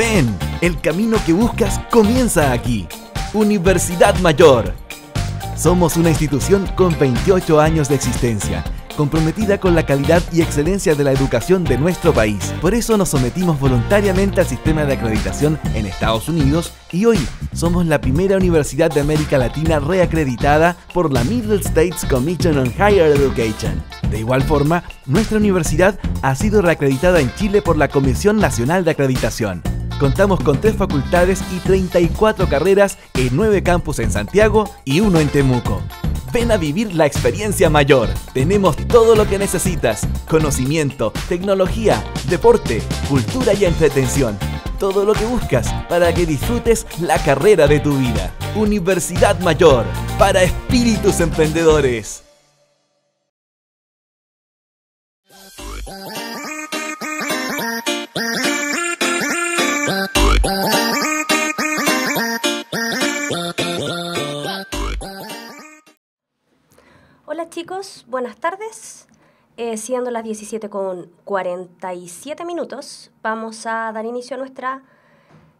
Ven, el camino que buscas comienza aquí. Universidad Mayor. Somos una institución con 28 años de existencia, comprometida con la calidad y excelencia de la educación de nuestro país. Por eso nos sometimos voluntariamente al sistema de acreditación en Estados Unidos y hoy somos la primera universidad de América Latina reacreditada por la Middle States Commission on Higher Education. De igual forma, nuestra universidad ha sido reacreditada en Chile por la Comisión Nacional de Acreditación contamos con tres facultades y 34 carreras en nueve campus en Santiago y uno en Temuco. Ven a vivir la experiencia mayor. Tenemos todo lo que necesitas. Conocimiento, tecnología, deporte, cultura y entretención. Todo lo que buscas para que disfrutes la carrera de tu vida. Universidad Mayor, para espíritus emprendedores. chicos, buenas tardes. Eh, siendo las 17 con 47 minutos, vamos a dar inicio a nuestra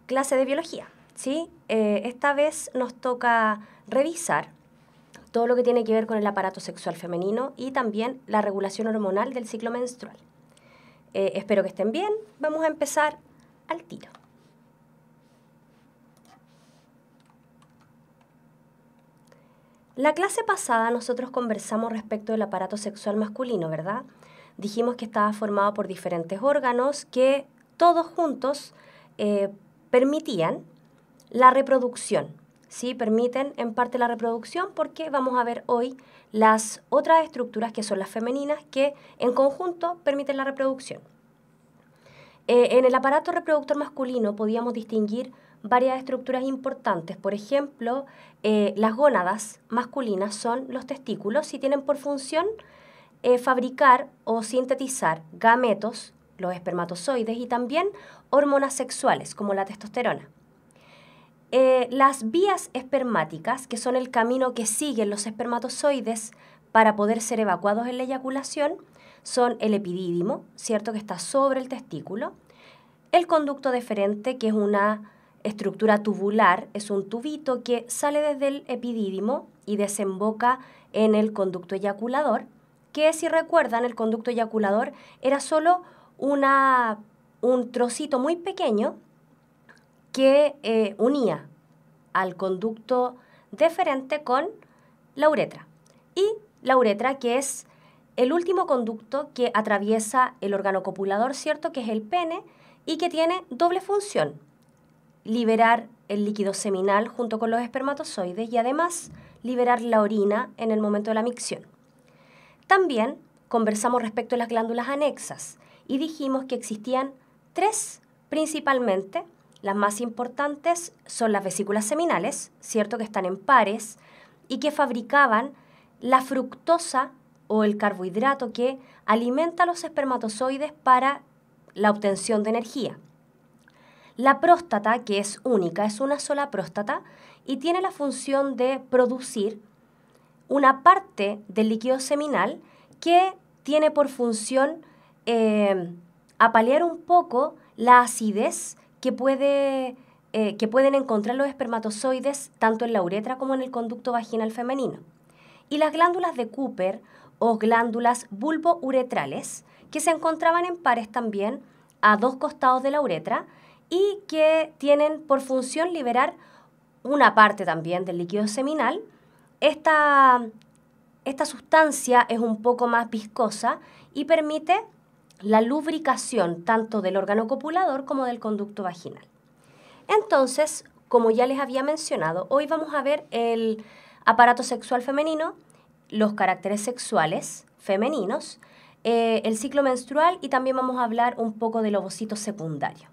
clase de biología. ¿sí? Eh, esta vez nos toca revisar todo lo que tiene que ver con el aparato sexual femenino y también la regulación hormonal del ciclo menstrual. Eh, espero que estén bien. Vamos a empezar al tiro. La clase pasada nosotros conversamos respecto del aparato sexual masculino, ¿verdad? Dijimos que estaba formado por diferentes órganos que todos juntos eh, permitían la reproducción. ¿sí? Permiten en parte la reproducción porque vamos a ver hoy las otras estructuras que son las femeninas que en conjunto permiten la reproducción. Eh, en el aparato reproductor masculino podíamos distinguir varias estructuras importantes. Por ejemplo, eh, las gónadas masculinas son los testículos y tienen por función eh, fabricar o sintetizar gametos, los espermatozoides, y también hormonas sexuales, como la testosterona. Eh, las vías espermáticas, que son el camino que siguen los espermatozoides para poder ser evacuados en la eyaculación, son el epidídimo, ¿cierto? Que está sobre el testículo, el conducto deferente, que es una estructura tubular es un tubito que sale desde el epidídimo y desemboca en el conducto eyaculador, que si recuerdan el conducto eyaculador era solo una, un trocito muy pequeño que eh, unía al conducto deferente con la uretra. Y la uretra que es el último conducto que atraviesa el órgano copulador, ¿cierto? Que es el pene y que tiene doble función liberar el líquido seminal junto con los espermatozoides y además liberar la orina en el momento de la micción. También conversamos respecto a las glándulas anexas y dijimos que existían tres principalmente. Las más importantes son las vesículas seminales, cierto que están en pares, y que fabricaban la fructosa o el carbohidrato que alimenta a los espermatozoides para la obtención de energía. La próstata, que es única, es una sola próstata y tiene la función de producir una parte del líquido seminal que tiene por función eh, apalear un poco la acidez que, eh, que pueden encontrar los espermatozoides tanto en la uretra como en el conducto vaginal femenino. Y las glándulas de Cooper o glándulas uretrales que se encontraban en pares también a dos costados de la uretra, y que tienen por función liberar una parte también del líquido seminal. Esta, esta sustancia es un poco más viscosa y permite la lubricación tanto del órgano copulador como del conducto vaginal. Entonces, como ya les había mencionado, hoy vamos a ver el aparato sexual femenino, los caracteres sexuales femeninos, eh, el ciclo menstrual y también vamos a hablar un poco del ovocito secundario.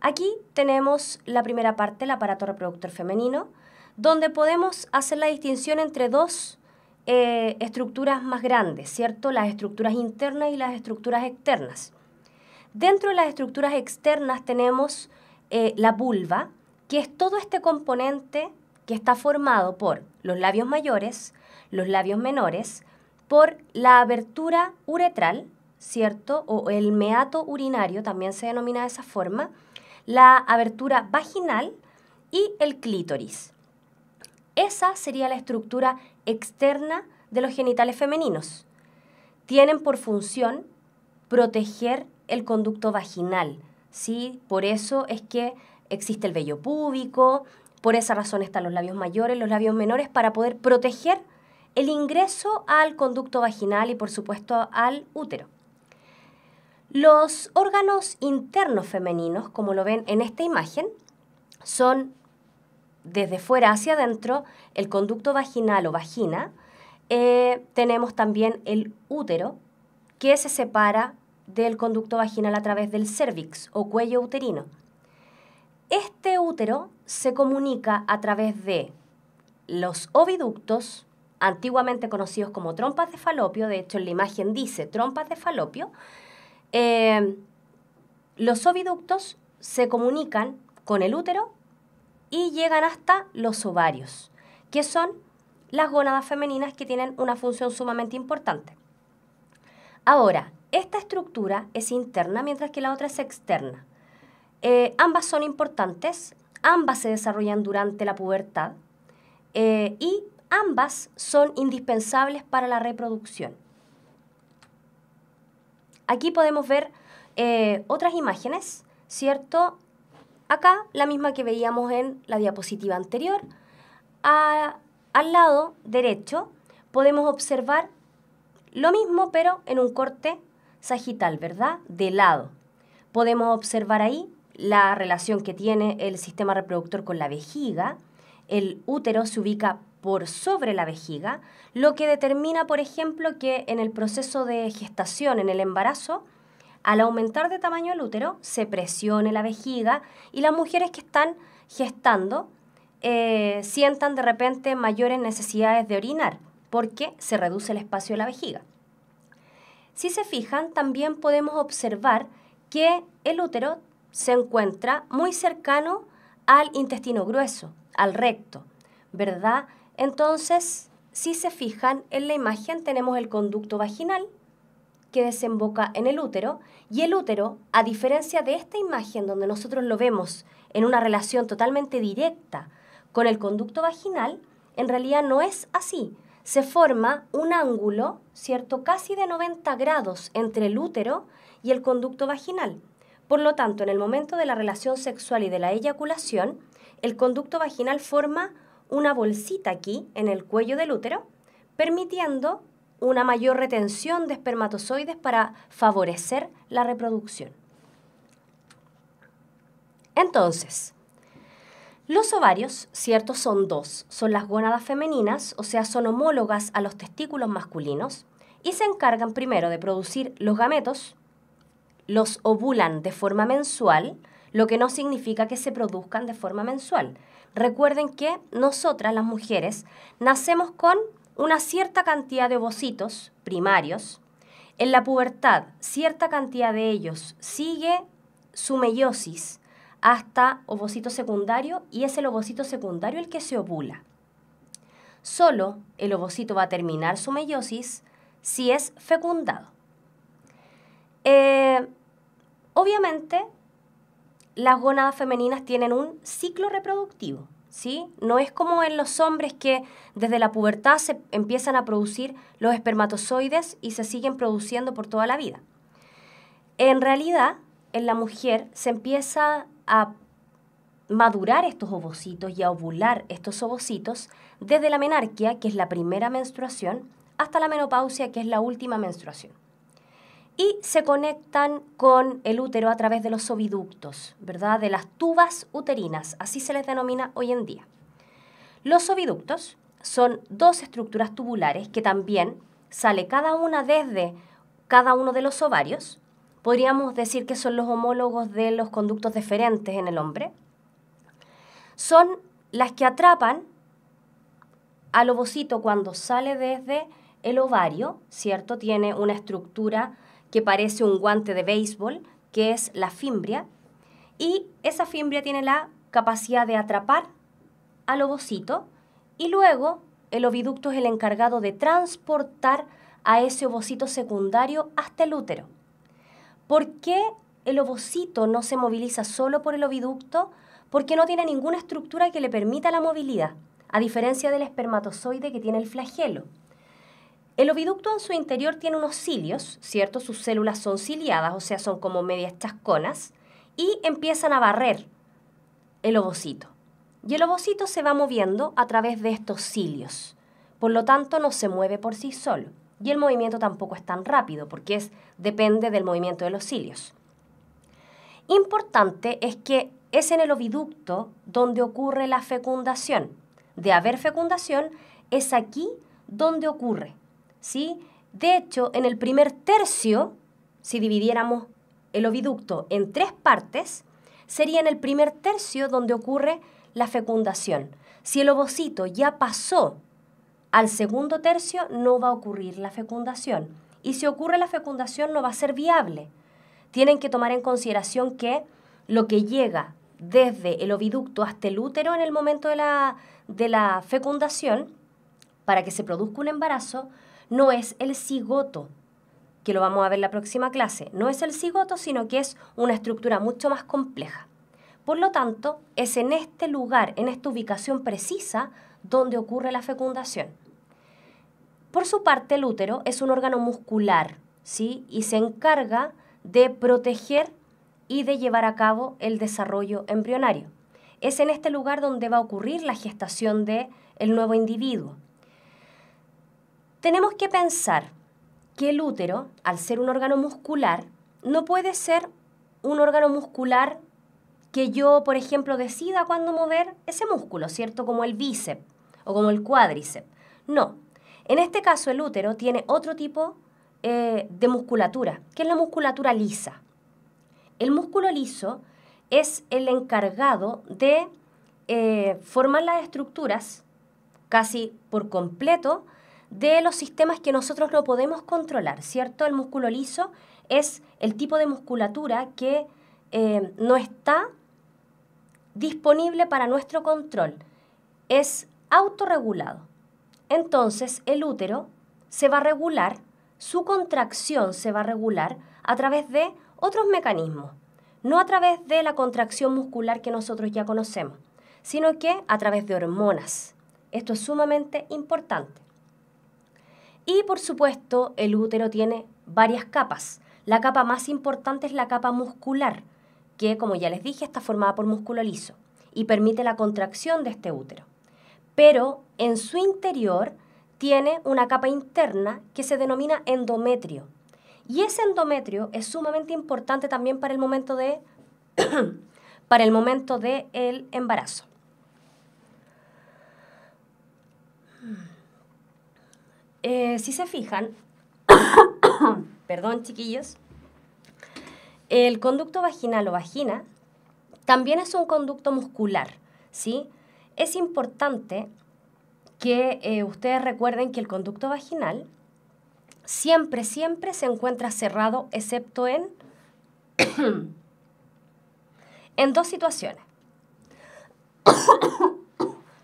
Aquí tenemos la primera parte, el aparato reproductor femenino, donde podemos hacer la distinción entre dos eh, estructuras más grandes, ¿cierto? Las estructuras internas y las estructuras externas. Dentro de las estructuras externas tenemos eh, la vulva, que es todo este componente que está formado por los labios mayores, los labios menores, por la abertura uretral, ¿cierto? O el meato urinario, también se denomina de esa forma, la abertura vaginal y el clítoris. Esa sería la estructura externa de los genitales femeninos. Tienen por función proteger el conducto vaginal, ¿sí? Por eso es que existe el vello púbico, por esa razón están los labios mayores, los labios menores, para poder proteger el ingreso al conducto vaginal y por supuesto al útero. Los órganos internos femeninos, como lo ven en esta imagen, son desde fuera hacia adentro el conducto vaginal o vagina. Eh, tenemos también el útero, que se separa del conducto vaginal a través del cervix o cuello uterino. Este útero se comunica a través de los oviductos, antiguamente conocidos como trompas de falopio, de hecho en la imagen dice trompas de falopio, Em, los oviductos se comunican con el útero y llegan hasta los ovarios, que son las gónadas femeninas que tienen una función sumamente importante. Ahora, esta estructura es interna mientras que la otra es externa. Eh, ambas son importantes, ambas se desarrollan durante la pubertad eh, y ambas son indispensables para la reproducción. Aquí podemos ver eh, otras imágenes, ¿cierto? Acá la misma que veíamos en la diapositiva anterior. al lado derecho podemos observar lo mismo pero en un corte sagital, ¿verdad? De lado. Podemos observar ahí la relación que tiene el sistema reproductor con la vejiga. El útero se ubica por sobre la vejiga, lo que determina, por ejemplo, que en el proceso de gestación, en el embarazo, al aumentar de tamaño el útero, se presione la vejiga y las mujeres que están gestando eh, sientan de repente mayores necesidades de orinar porque se reduce el espacio de la vejiga. Si se fijan, también podemos observar que el útero se encuentra muy cercano al intestino grueso, al recto, ¿verdad? Entonces, si se fijan en la imagen, tenemos el conducto vaginal que desemboca en el útero y el útero, a diferencia de esta imagen donde nosotros lo vemos en una relación totalmente directa con el conducto vaginal, en realidad no es así. Se forma un ángulo, ¿cierto?, casi de 90 grados entre el útero y el conducto vaginal. Por lo tanto, en el momento de la relación sexual y de la eyaculación, el conducto vaginal forma una bolsita aquí en el cuello del útero, permitiendo una mayor retención de espermatozoides para favorecer la reproducción. Entonces, los ovarios, cierto, son dos. Son las gónadas femeninas, o sea, son homólogas a los testículos masculinos, y se encargan primero de producir los gametos, los ovulan de forma mensual, lo que no significa que se produzcan de forma mensual, Recuerden que nosotras las mujeres nacemos con una cierta cantidad de ovocitos primarios. En la pubertad, cierta cantidad de ellos sigue su meiosis hasta ovocito secundario y es el ovocito secundario el que se ovula. Solo el ovocito va a terminar su meiosis si es fecundado. Eh, obviamente, las gonadas femeninas tienen un ciclo reproductivo, ¿sí? No es como en los hombres que desde la pubertad se empiezan a producir los espermatozoides y se siguen produciendo por toda la vida. En realidad, en la mujer se empieza a madurar estos ovocitos y a ovular estos ovocitos desde la menarquia, que es la primera menstruación, hasta la menopausia, que es la última menstruación y se conectan con el útero a través de los oviductos, ¿verdad? De las tubas uterinas, así se les denomina hoy en día. Los oviductos son dos estructuras tubulares que también sale cada una desde cada uno de los ovarios. Podríamos decir que son los homólogos de los conductos deferentes en el hombre. Son las que atrapan al ovocito cuando sale desde el ovario, ¿cierto? Tiene una estructura que parece un guante de béisbol, que es la fimbria, y esa fimbria tiene la capacidad de atrapar al ovocito y luego el oviducto es el encargado de transportar a ese ovocito secundario hasta el útero. ¿Por qué el ovocito no se moviliza solo por el oviducto? Porque no tiene ninguna estructura que le permita la movilidad, a diferencia del espermatozoide que tiene el flagelo. El oviducto en su interior tiene unos cilios, ¿cierto? Sus células son ciliadas, o sea, son como medias chasconas, y empiezan a barrer el ovocito. Y el ovocito se va moviendo a través de estos cilios. Por lo tanto, no se mueve por sí solo. Y el movimiento tampoco es tan rápido, porque es, depende del movimiento de los cilios. Importante es que es en el oviducto donde ocurre la fecundación. De haber fecundación, es aquí donde ocurre. ¿sí? De hecho, en el primer tercio, si dividiéramos el oviducto en tres partes, sería en el primer tercio donde ocurre la fecundación. Si el ovocito ya pasó al segundo tercio, no va a ocurrir la fecundación. Y si ocurre la fecundación, no va a ser viable. Tienen que tomar en consideración que lo que llega desde el oviducto hasta el útero en el momento de la, de la fecundación, para que se produzca un embarazo, no es el cigoto, que lo vamos a ver en la próxima clase, no es el cigoto, sino que es una estructura mucho más compleja. Por lo tanto, es en este lugar, en esta ubicación precisa, donde ocurre la fecundación. Por su parte, el útero es un órgano muscular, ¿sí? Y se encarga de proteger y de llevar a cabo el desarrollo embrionario. Es en este lugar donde va a ocurrir la gestación del el nuevo individuo. Tenemos que pensar que el útero, al ser un órgano muscular, no puede ser un órgano muscular que yo, por ejemplo, decida cuándo mover ese músculo, ¿cierto? Como el bíceps o como el cuádriceps. No. En este caso, el útero tiene otro tipo eh, de musculatura, que es la musculatura lisa. El músculo liso es el encargado de eh, formar las estructuras casi por completo de los sistemas que nosotros no podemos controlar, ¿cierto? El músculo liso es el tipo de musculatura que eh, no está disponible para nuestro control. Es autorregulado. Entonces, el útero se va a regular, su contracción se va a regular a través de otros mecanismos, no a través de la contracción muscular que nosotros ya conocemos, sino que a través de hormonas. Esto es sumamente importante. Y por supuesto, el útero tiene varias capas. La capa más importante es la capa muscular, que como ya les dije está formada por músculo liso y permite la contracción de este útero. Pero en su interior tiene una capa interna que se denomina endometrio. Y ese endometrio es sumamente importante también para el momento de para el momento del embarazo. Eh, si se fijan, perdón chiquillos, el conducto vaginal o vagina también es un conducto muscular, ¿sí? Es importante que eh, ustedes recuerden que el conducto vaginal siempre, siempre se encuentra cerrado, excepto en, en dos situaciones.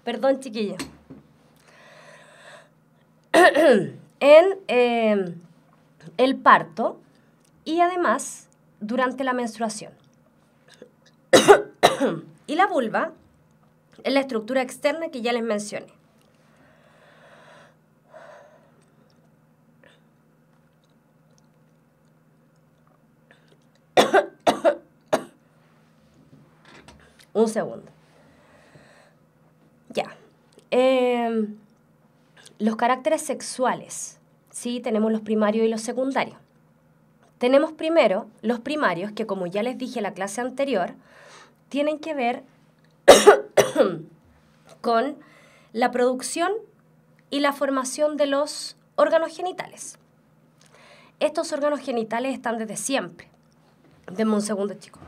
Perdón, chiquillos en em, el parto y además durante la menstruación. y la vulva es la estructura externa que ya les mencioné. Un segundo. Ya. Em, los caracteres sexuales, ¿sí? Tenemos los primarios y los secundarios. Tenemos primero los primarios, que como ya les dije en la clase anterior, tienen que ver con la producción y la formación de los órganos genitales. Estos órganos genitales están desde siempre. de un segundo, chicos.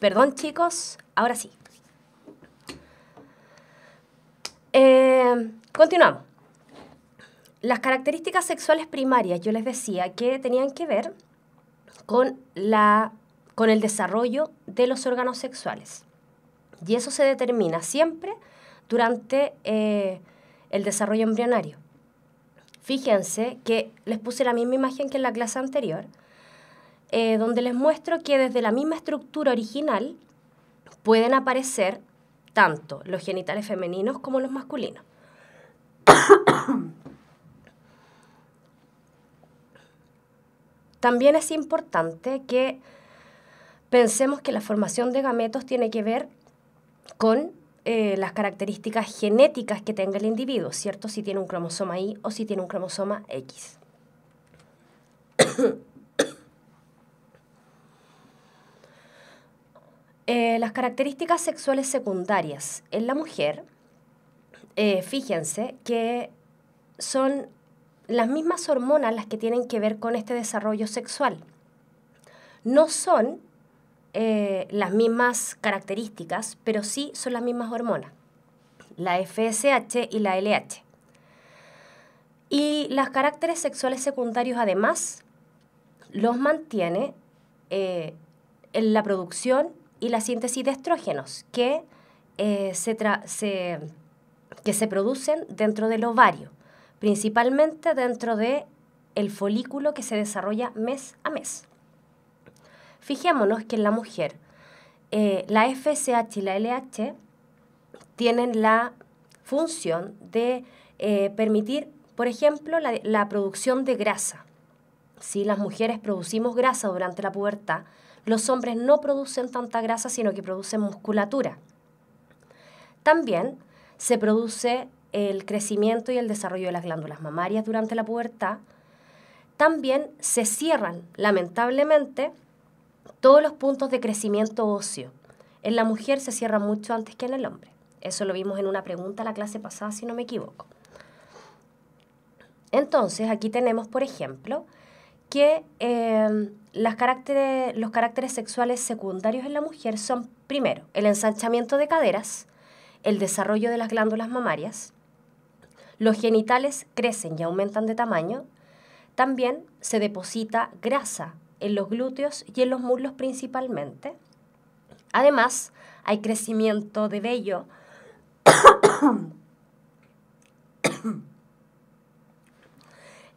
Perdón, chicos, ahora sí. Eh, continuamos. Las características sexuales primarias, yo les decía que tenían que ver con, la, con el desarrollo de los órganos sexuales. Y eso se determina siempre durante eh, el desarrollo embrionario. Fíjense que les puse la misma imagen que en la clase anterior, eh, donde les muestro que desde la misma estructura original pueden aparecer tanto los genitales femeninos como los masculinos. También es importante que pensemos que la formación de gametos tiene que ver con eh, las características genéticas que tenga el individuo, ¿cierto? Si tiene un cromosoma Y o si tiene un cromosoma X. Eh, las características sexuales secundarias en la mujer, eh, fíjense que son las mismas hormonas las que tienen que ver con este desarrollo sexual. No son eh, las mismas características, pero sí son las mismas hormonas, la FSH y la LH. Y los caracteres sexuales secundarios además los mantiene en la producción y la síntesis de estrógenos que, eh, se, que se producen dentro del ovario, principalmente dentro de el folículo que se desarrolla mes a mes. Fijémonos que en la mujer eh, la FSH y la LH tienen la función de eh, permitir, por ejemplo, la, la producción de grasa. Si las mujeres producimos grasa durante la pubertad, los hombres no producen tanta grasa, sino que producen musculatura. También se produce el crecimiento y el desarrollo de las glándulas mamarias durante la pubertad. También se cierran, lamentablemente, todos los puntos de crecimiento óseo. En la mujer se cierra mucho antes que en el hombre. Eso lo vimos en una pregunta la clase pasada, si no me equivoco. Entonces, aquí tenemos, por ejemplo, que eh, los caracteres sexuales secundarios en la mujer son, primero, el ensanchamiento de caderas, el desarrollo de las glándulas mamarias, los genitales crecen y aumentan de tamaño, también se deposita grasa en los glúteos y en los muslos principalmente. Además, hay crecimiento de vello.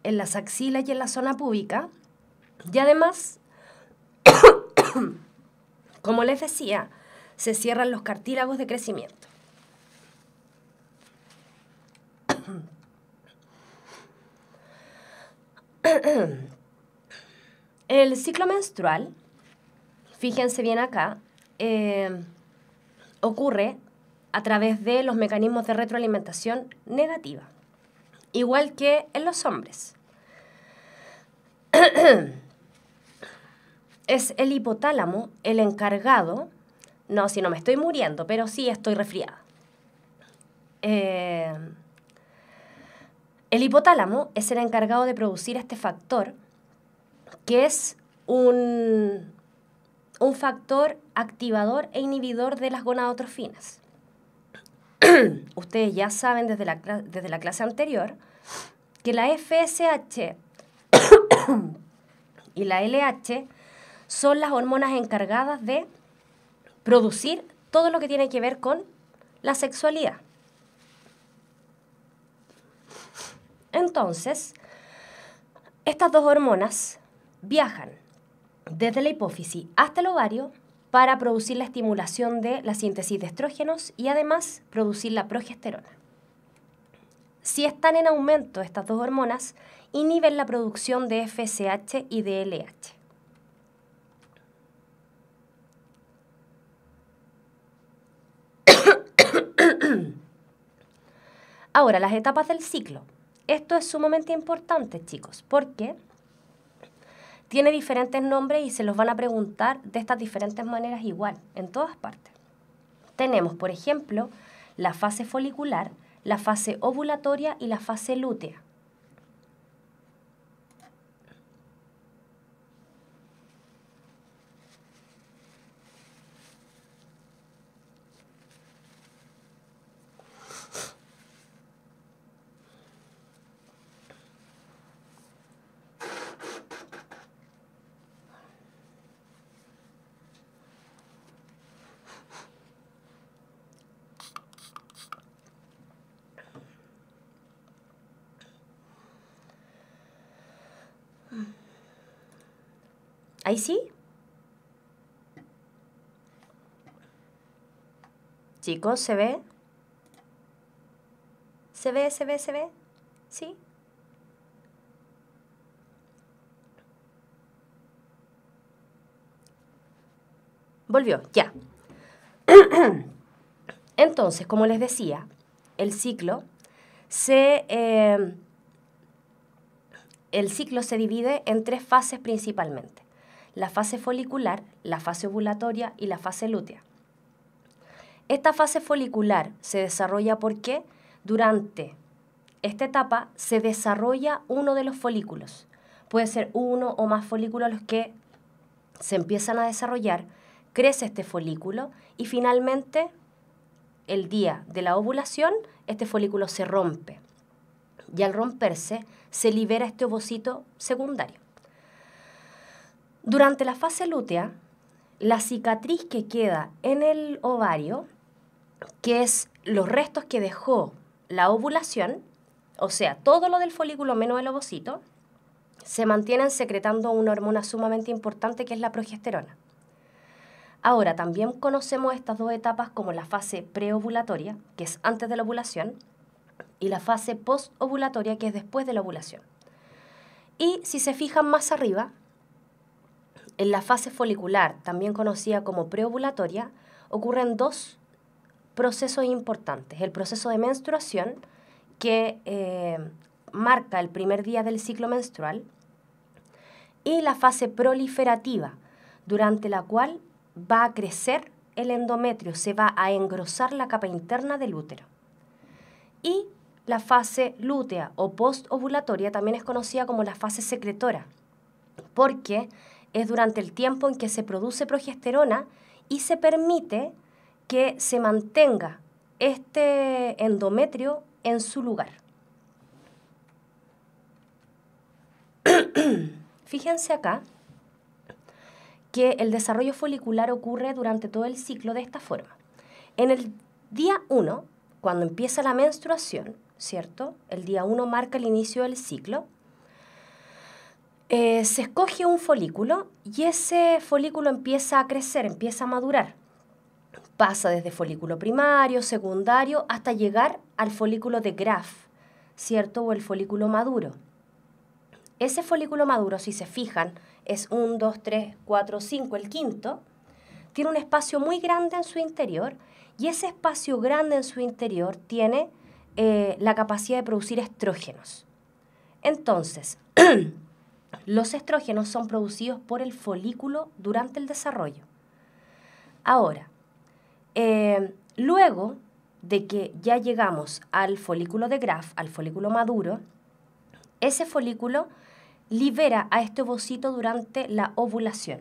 en las axilas y en la zona púbica, y además, como les decía, se cierran los cartílagos de crecimiento. El ciclo menstrual, fíjense bien acá, eh, ocurre a través de los mecanismos de retroalimentación negativa, igual que en los hombres. es el hipotálamo el encargado, no, si no me estoy muriendo, pero sí estoy resfriada. Eh, el hipotálamo es el encargado de producir este factor, que es un, factor activador e inhibidor de las gonadotrofinas. Ustedes ya saben desde la, desde la clase anterior que la FSH y la LH son las hormonas encargadas de producir todo lo que tiene que ver con la sexualidad. Entonces, estas dos hormonas viajan desde la hipófisis hasta el ovario para producir la estimulación de la síntesis de estrógenos y además producir la progesterona. Si están en aumento estas dos hormonas, inhiben la producción de FSH y DLH. Ahora, las etapas del ciclo. Esto es sumamente importante, chicos, porque tiene diferentes nombres y se los van a preguntar de estas diferentes maneras igual, en todas partes. Tenemos, por ejemplo, la fase folicular, la fase ovulatoria y la fase lútea. Ahí sí. Chicos, ¿se ve? ¿Se ve, se ve, se ve? ¿Sí? Volvió, ya. Entonces, como les decía, el ciclo se... Eh, el ciclo se divide en tres fases principalmente la fase folicular, la fase ovulatoria y la fase lútea. Esta fase folicular se desarrolla porque durante esta etapa se desarrolla uno de los folículos. Puede ser uno o más folículos los que se empiezan a desarrollar, crece este folículo y finalmente el día de la ovulación este folículo se rompe y al romperse se libera este ovocito secundario. Durante la fase lútea, la cicatriz que queda en el ovario, que es los restos que dejó la ovulación, o sea, todo lo del folículo menos el ovocito, se mantienen secretando una hormona sumamente importante que es la progesterona. Ahora, también conocemos estas dos etapas como la fase preovulatoria, que es antes de la ovulación, y la fase postovulatoria, que es después de la ovulación. Y si se fijan más arriba, en la fase folicular, también conocida como preovulatoria, ocurren dos procesos importantes. El proceso de menstruación, que eh, marca el primer día del ciclo menstrual, y la fase proliferativa, durante la cual va a crecer el endometrio, se va a engrosar la capa interna del útero. Y la fase lútea o postovulatoria también es conocida como la fase secretora, porque es durante el tiempo en que se produce progesterona y se permite que se mantenga este endometrio en su lugar. Fíjense acá que el desarrollo folicular ocurre durante todo el ciclo de esta forma. En el día 1, cuando empieza la menstruación, ¿cierto? El día 1 marca el inicio del ciclo. Eh, se escoge un folículo y ese folículo empieza a crecer, empieza a madurar. Pasa desde folículo primario, secundario, hasta llegar al folículo de Graf, ¿cierto? O el folículo maduro. Ese folículo maduro, si se fijan, es 1, 2, 3, 4, 5, el quinto, tiene un espacio muy grande en su interior y ese espacio grande en su interior tiene eh, la capacidad de producir estrógenos. Entonces, Los estrógenos son producidos por el folículo durante el desarrollo. Ahora, eh, luego de que ya llegamos al folículo de Graf, al folículo maduro, ese folículo libera a este ovocito durante la ovulación.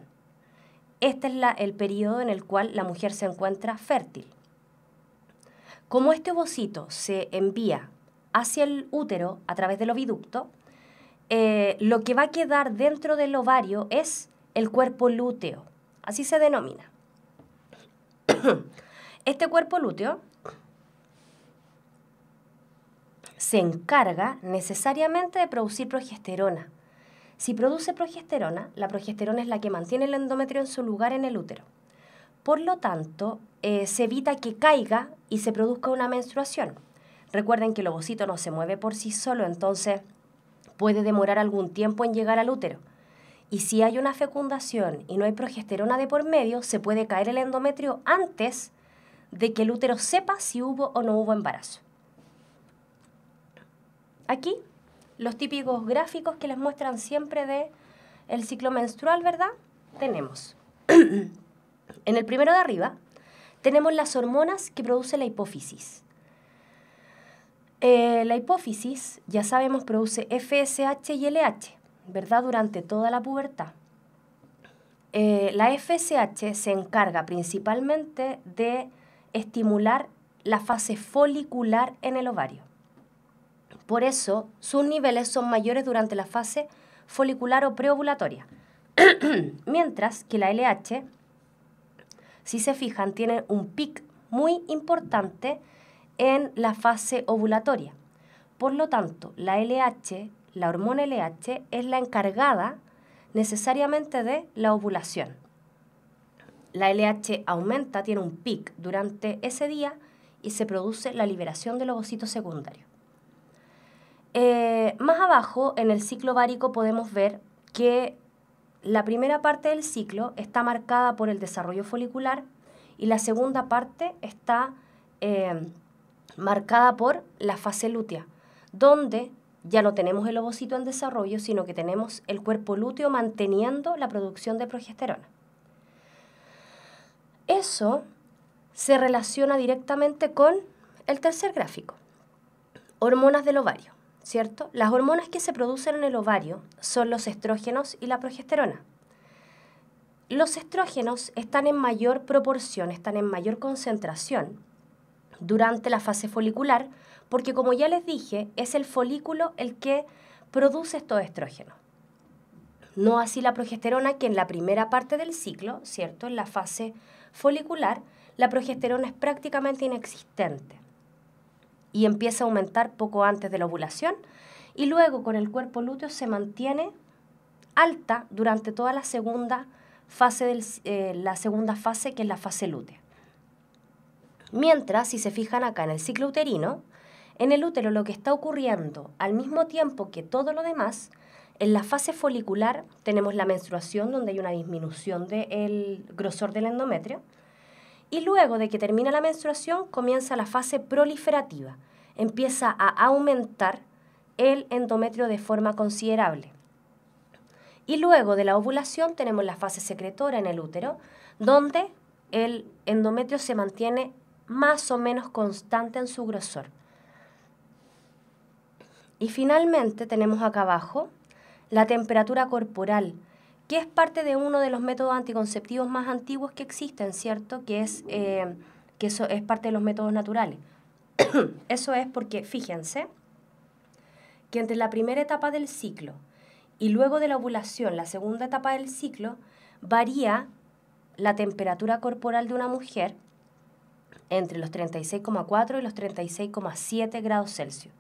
Este es el periodo en el cual la mujer se encuentra fértil. Como este ovocito se envía hacia el útero a través del oviducto, eh, lo que va a quedar dentro del ovario es el cuerpo lúteo, así se denomina. Este cuerpo lúteo se encarga necesariamente de producir progesterona. Si produce progesterona, la progesterona es la que mantiene el endometrio en su lugar en el útero. Por lo tanto, eh, se evita que caiga y se produzca una menstruación. Recuerden que el ovocito no se mueve por sí solo, entonces puede demorar algún tiempo en llegar al útero. Y si hay una fecundación y no hay progesterona de por medio, se puede caer el endometrio antes de que el útero sepa si hubo o no hubo embarazo. Aquí los típicos gráficos que les muestran siempre de el ciclo menstrual, ¿verdad? Tenemos en el primero de arriba tenemos las hormonas que produce la hipófisis. Eh, la hipófisis, ya sabemos, produce FSH y LH, ¿verdad? Durante toda la pubertad. Eh, la FSH se encarga principalmente de estimular la fase folicular en el ovario. Por eso, sus niveles son mayores durante la fase folicular o preovulatoria. Mientras que la LH, si se fijan, tiene un pic muy importante en la fase ovulatoria. Por lo tanto, la LH, la hormona LH, es la encargada necesariamente de la ovulación. La LH aumenta, tiene un pic durante ese día y se produce la liberación del ovocito secundario. Eh, más abajo, en el ciclo bárico podemos ver que la primera parte del ciclo está marcada por el desarrollo folicular y la segunda parte está eh, marcada por la fase lútea, donde ya no tenemos el ovocito en desarrollo, sino que tenemos el cuerpo lúteo manteniendo la producción de progesterona. Eso se relaciona directamente con el tercer gráfico, hormonas del ovario, ¿cierto? Las hormonas que se producen en el ovario son los estrógenos y la progesterona. Los estrógenos están en mayor proporción, están en mayor concentración durante la fase folicular, porque como ya les dije, es el folículo el que produce estos estrógenos. No así la progesterona, que en la primera parte del ciclo, ¿cierto? En la fase folicular, la progesterona es prácticamente inexistente y empieza a aumentar poco antes de la ovulación y luego con el cuerpo lúteo se mantiene alta durante toda la segunda fase, eh, la segunda fase que es la fase lútea. Mientras, si se fijan acá en el ciclo uterino, en el útero lo que está ocurriendo al mismo tiempo que todo lo demás, en la fase folicular tenemos la menstruación donde hay una disminución del grosor del endometrio y luego de que termina la menstruación comienza la fase proliferativa, empieza a aumentar el endometrio de forma considerable. Y luego de la ovulación tenemos la fase secretora en el útero, donde el endometrio se mantiene más o menos constante en su grosor. Y finalmente tenemos acá abajo la temperatura corporal, que es parte de uno de los métodos anticonceptivos más antiguos que existen, ¿cierto? Que es eh, que eso es parte de los métodos naturales. eso es porque, fíjense, que entre la primera etapa del ciclo y luego de la ovulación, la segunda etapa del ciclo, varía la temperatura corporal de una mujer entre los 36,4 y los 36,7 grados Celsius.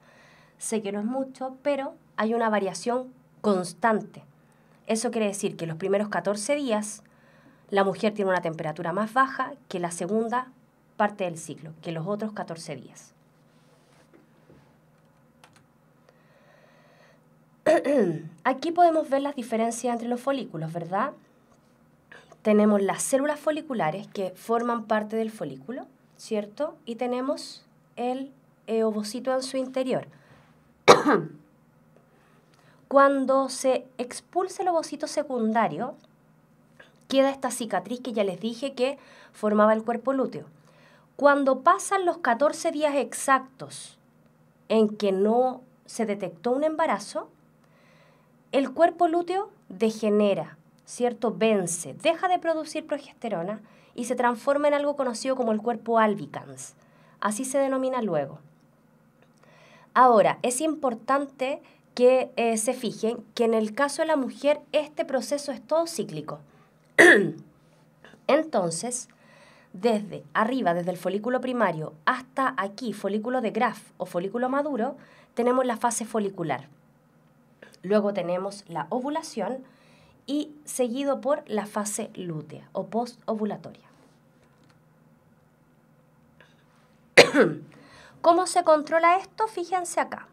Sé que no es mucho, pero hay una variación constante. Eso quiere decir que los primeros 14 días la mujer tiene una temperatura más baja que la segunda parte del ciclo, que los otros 14 días. Aquí podemos ver las diferencias entre los folículos, ¿verdad? Tenemos las células foliculares que forman parte del folículo ¿cierto? Y tenemos el eh, ovocito en su interior. Cuando se expulsa el ovocito secundario, queda esta cicatriz que ya les dije que formaba el cuerpo lúteo. Cuando pasan los 14 días exactos en que no se detectó un embarazo, el cuerpo lúteo degenera, ¿cierto? Vence, deja de producir progesterona y se transforma en algo conocido como el cuerpo albicans. Así se denomina luego. Ahora, es importante que eh, se fijen que en el caso de la mujer este proceso es todo cíclico. Entonces, desde arriba, desde el folículo primario hasta aquí, folículo de Graf o folículo maduro, tenemos la fase folicular. Luego tenemos la ovulación y seguido por la fase lútea o postovulatoria. ¿Cómo se controla esto? Fíjense acá.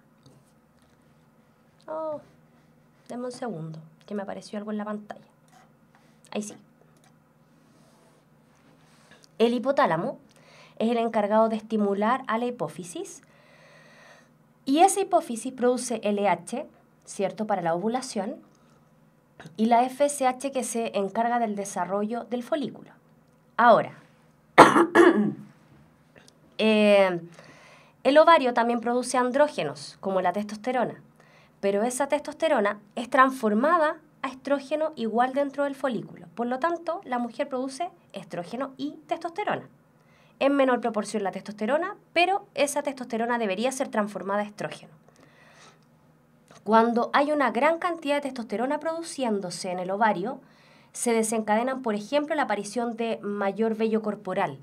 Oh, un segundo, que me apareció algo en la pantalla. Ahí sí. El hipotálamo es el encargado de estimular a la hipófisis y esa hipófisis produce LH, ¿cierto?, para la ovulación y la FSH que se encarga del desarrollo del folículo. Ahora, eh, el ovario también produce andrógenos, como la testosterona, pero esa testosterona es transformada a estrógeno igual dentro del folículo. Por lo tanto, la mujer produce estrógeno y testosterona. En menor proporción la testosterona, pero esa testosterona debería ser transformada a estrógeno. Cuando hay una gran cantidad de testosterona produciéndose en el ovario, se desencadenan, por ejemplo, la aparición de mayor vello corporal.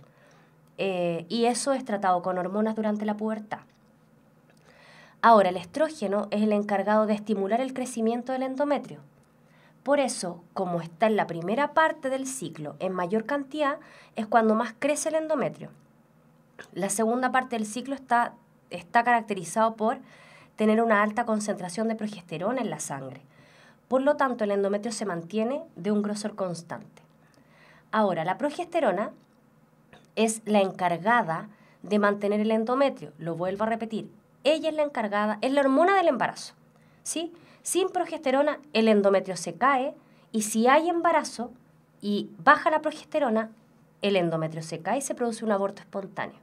Eh, y eso es tratado con hormonas durante la pubertad. Ahora, el estrógeno es el encargado de estimular el crecimiento del endometrio. Por eso, como está en la primera parte del ciclo en mayor cantidad, es cuando más crece el endometrio. La segunda parte del ciclo está, está caracterizado por tener una alta concentración de progesterona en la sangre. Por lo tanto, el endometrio se mantiene de un grosor constante. Ahora, la progesterona es la encargada de mantener el endometrio. Lo vuelvo a repetir, ella es la encargada, es la hormona del embarazo. ¿sí? Sin progesterona, el endometrio se cae y si hay embarazo y baja la progesterona, el endometrio se cae y se produce un aborto espontáneo.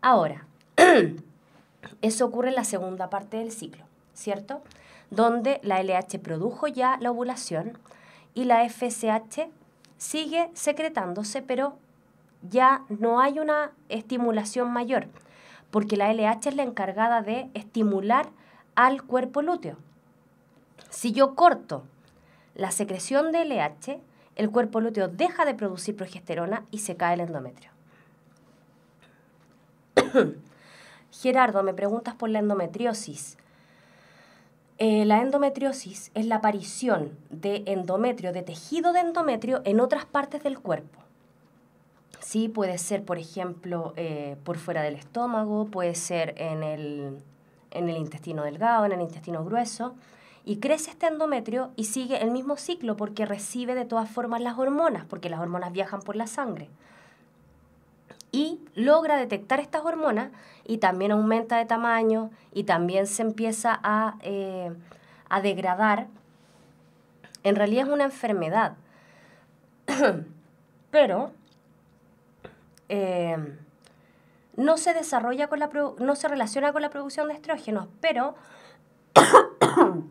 Ahora, Eso ocurre en la segunda parte del ciclo, ¿cierto? Donde la LH produjo ya la ovulación y la FSH sigue secretándose, pero ya no hay una estimulación mayor, porque la LH es la encargada de estimular al cuerpo lúteo. Si yo corto la secreción de LH, el cuerpo lúteo deja de producir progesterona y se cae el endometrio. Gerardo, me preguntas por la endometriosis. Eh, la endometriosis es la aparición de endometrio, de tejido de endometrio en otras partes del cuerpo. Sí, puede ser, por ejemplo, eh, por fuera del estómago, puede ser en el, en el intestino delgado, en el intestino grueso. Y crece este endometrio y sigue el mismo ciclo porque recibe de todas formas las hormonas, porque las hormonas viajan por la sangre y logra detectar estas hormonas y también aumenta de tamaño y también se empieza a, eh, degradar. En realidad es una enfermedad. Pero eh, no se desarrolla con la no se relaciona con la producción de estrógenos, pero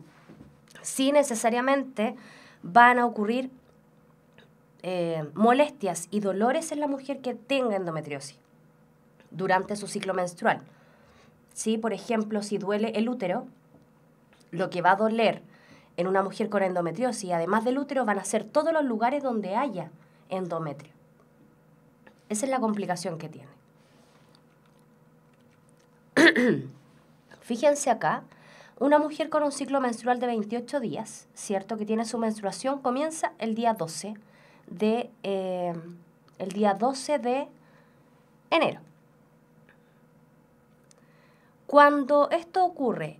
sí necesariamente van a ocurrir eh, molestias y dolores en la mujer que tenga endometriosis durante su ciclo menstrual. ¿Sí? Por ejemplo, si duele el útero, lo que va a doler en una mujer con endometriosis, además del útero, van a ser todos los lugares donde haya endometrio. Esa es la complicación que tiene. Fíjense acá, una mujer con un ciclo menstrual de 28 días, ¿cierto? Que tiene su menstruación, comienza el día 12 de eh, el día 12 de enero. Cuando esto ocurre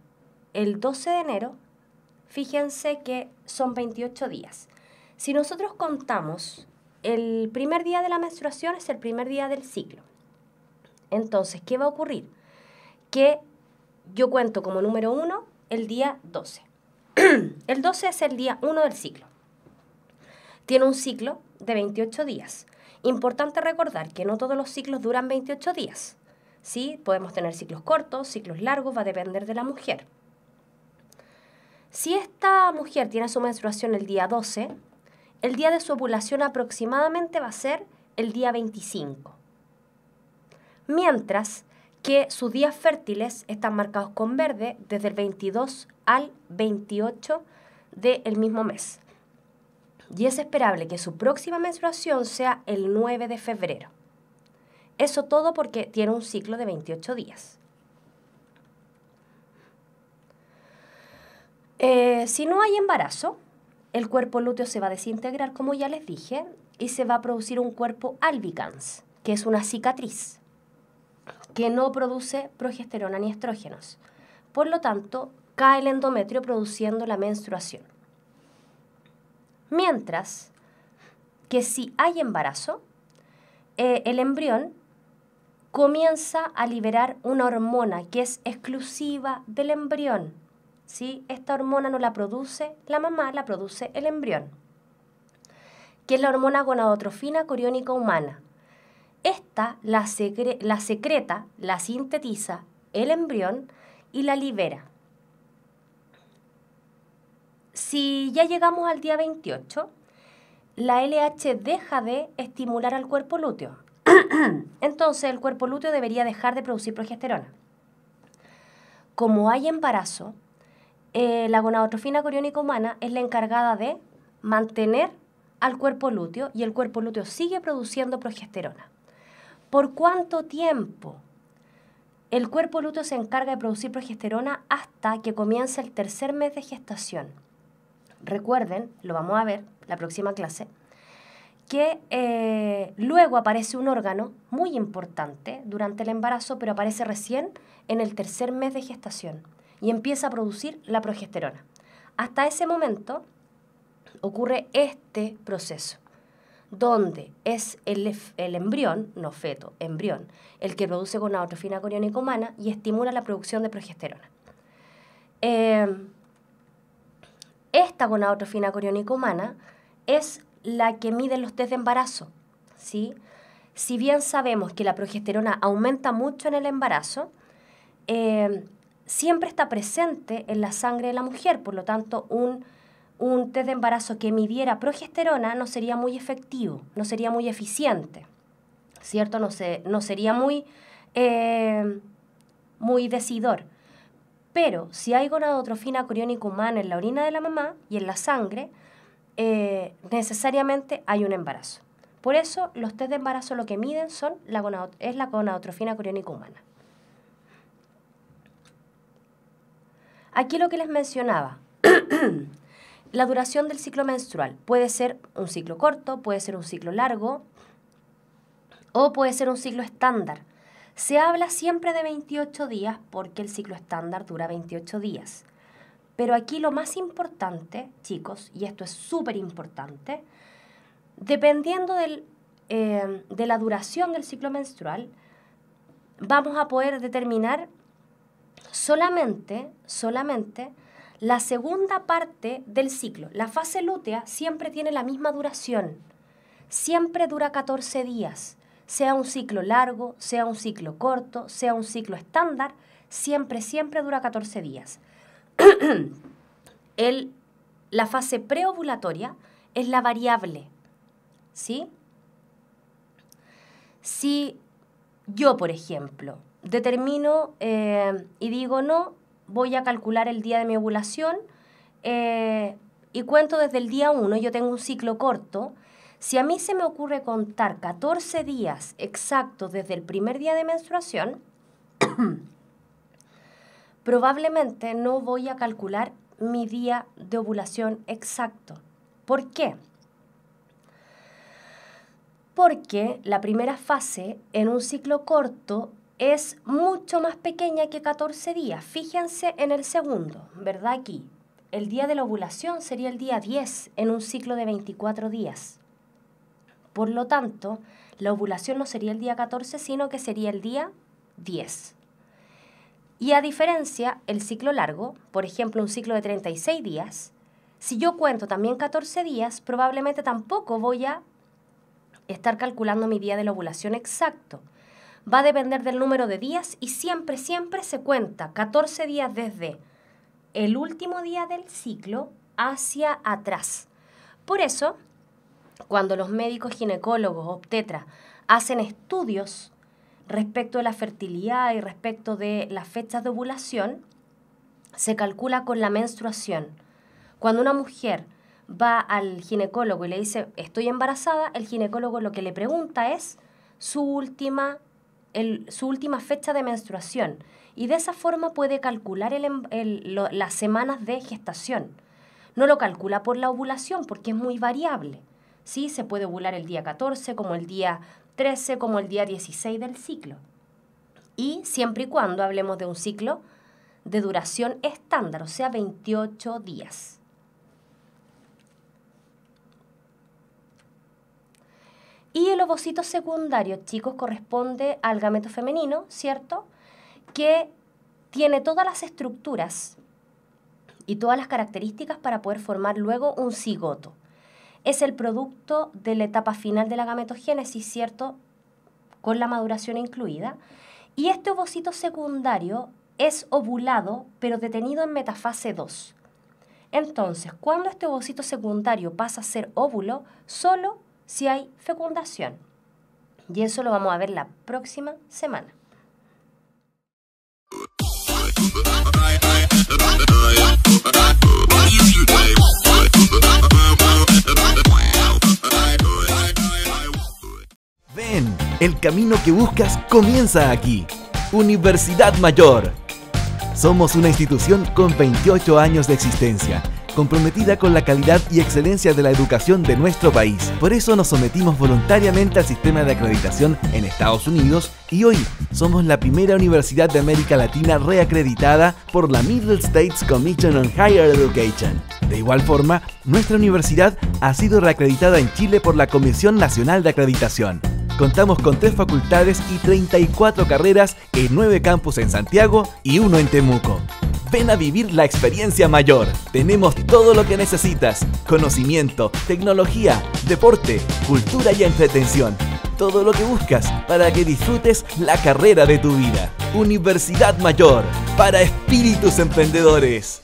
el 12 de enero, fíjense que son 28 días. Si nosotros contamos, el primer día de la menstruación es el primer día del ciclo. Entonces, ¿qué va a ocurrir? Que yo cuento como número 1 el día 12. el 12 es el día 1 del ciclo. Tiene un ciclo de 28 días. Importante recordar que no todos los ciclos duran 28 días. ¿sí? Podemos tener ciclos cortos, ciclos largos, va a depender de la mujer. Si esta mujer tiene su menstruación el día 12, el día de su ovulación aproximadamente va a ser el día 25. Mientras que sus días fértiles están marcados con verde desde el 22 al 28 del mismo mes y es esperable que su próxima menstruación sea el 9 de febrero. Eso todo porque tiene un ciclo de 28 días. Eh, si no hay embarazo, el cuerpo lúteo se va a desintegrar, como ya les dije, y se va a producir un cuerpo albicans, que es una cicatriz, que no produce progesterona ni estrógenos. Por lo tanto, cae el endometrio produciendo la menstruación. Mientras que si hay embarazo, eh, el embrión comienza a liberar una hormona que es exclusiva del embrión. ¿sí? Esta hormona no la produce la mamá, la produce el embrión, que es la hormona gonadotrofina coriónica humana. Esta la secreta, la sintetiza el embrión y la libera si ya llegamos al día 28, la LH deja de estimular al cuerpo lúteo. Entonces el cuerpo lúteo debería dejar de producir progesterona. Como hay embarazo, eh, la gonadotrofina coriónica humana es la encargada de mantener al cuerpo lúteo y el cuerpo lúteo sigue produciendo progesterona. ¿Por cuánto tiempo? El cuerpo lúteo se encarga de producir progesterona hasta que comienza el tercer mes de gestación recuerden, lo vamos a ver la próxima clase, que eh, luego aparece un órgano muy importante durante el embarazo, pero aparece recién en el tercer mes de gestación y empieza a producir la progesterona. Hasta ese momento ocurre este proceso, donde es el, embrión, no feto, embrión, el que produce con coriónica humana y estimula la producción de progesterona. Eh, esta gonadotrofina coriónica humana es la que mide los test de embarazo, Si bien sabemos que la progesterona aumenta mucho en el embarazo, eh, siempre está presente en la sangre de la mujer, por lo tanto, un, test de embarazo que midiera progesterona no sería muy efectivo, no sería muy eficiente, ¿cierto? No, no sería muy, eh, muy decidor. Pero si hay gonadotrofina coriónica humana en la orina de la mamá y en la sangre, eh, necesariamente hay un embarazo. Por eso los test de embarazo lo que miden son es la gonadotrofina coriónica humana. Aquí lo que les mencionaba, la duración del ciclo menstrual puede ser un ciclo corto, puede ser un ciclo largo o puede ser un ciclo estándar. Se habla siempre de 28 días porque el ciclo estándar dura 28 días. Pero aquí lo más importante, chicos, y esto es súper importante, dependiendo eh, de la duración del ciclo menstrual, vamos a poder determinar solamente, solamente la segunda parte del ciclo. La fase lútea siempre tiene la misma duración, siempre dura 14 días sea un ciclo largo, sea un ciclo corto, sea un ciclo estándar, siempre, siempre dura 14 días. la fase preovulatoria es la variable, Si yo, por ejemplo, determino eh, y digo, no, voy a calcular el día de mi ovulación eh, y cuento desde el día 1, yo tengo un ciclo corto, si a mí se me ocurre contar 14 días exactos desde el primer día de menstruación, probablemente no voy a calcular mi día de ovulación exacto. ¿Por qué? Porque la primera fase en un ciclo corto es mucho más pequeña que 14 días. Fíjense en el segundo, ¿verdad? Aquí. El día de la ovulación sería el día 10 en un ciclo de 24 días. Por lo tanto, la ovulación no sería el día 14, sino que sería el día 10. Y a diferencia, el ciclo largo, por ejemplo, un ciclo de 36 días, si yo cuento también 14 días, probablemente tampoco voy a estar calculando mi día de la ovulación exacto. Va a depender del número de días y siempre, siempre se cuenta 14 días desde el último día del ciclo hacia atrás. Por eso, cuando los médicos ginecólogos, obtetras, hacen estudios respecto de la fertilidad y respecto de las fechas de ovulación, se calcula con la menstruación. Cuando una mujer va al ginecólogo y le dice, estoy embarazada, el ginecólogo lo que le pregunta es su última, su última fecha de menstruación. Y de esa forma puede calcular em, las semanas de gestación. No lo calcula por la ovulación porque es muy variable. ¿sí? Se puede ovular el día 14, como el día 13, como el día 16 del ciclo. Y siempre y cuando hablemos de un ciclo de duración estándar, o sea, 28 días. Y el ovocito secundario, chicos, corresponde al gameto femenino, ¿cierto? Que tiene todas las estructuras y todas las características para poder formar luego un cigoto es el producto de la etapa final de la gametogénesis, ¿cierto? Con la maduración incluida. Y este ovocito secundario es ovulado, pero detenido en metafase 2. Entonces, cuando este ovocito secundario pasa a ser óvulo, solo si hay fecundación. Y eso lo vamos a ver la próxima semana. El camino que buscas comienza aquí. Universidad Mayor. Somos una institución con 28 años de existencia comprometida con la calidad y excelencia de la educación de nuestro país. Por eso nos sometimos voluntariamente al sistema de acreditación en Estados Unidos y hoy somos la primera universidad de América Latina reacreditada por la Middle States Commission on Higher Education. De igual forma, nuestra universidad ha sido reacreditada en Chile por la Comisión Nacional de Acreditación. Contamos con tres facultades y 34 carreras en nueve campus en Santiago y uno en Temuco. Ven a vivir la experiencia mayor. Tenemos todo lo que necesitas. Conocimiento, tecnología, deporte, cultura y entretención. Todo lo que buscas para que disfrutes la carrera de tu vida. Universidad Mayor, para espíritus emprendedores.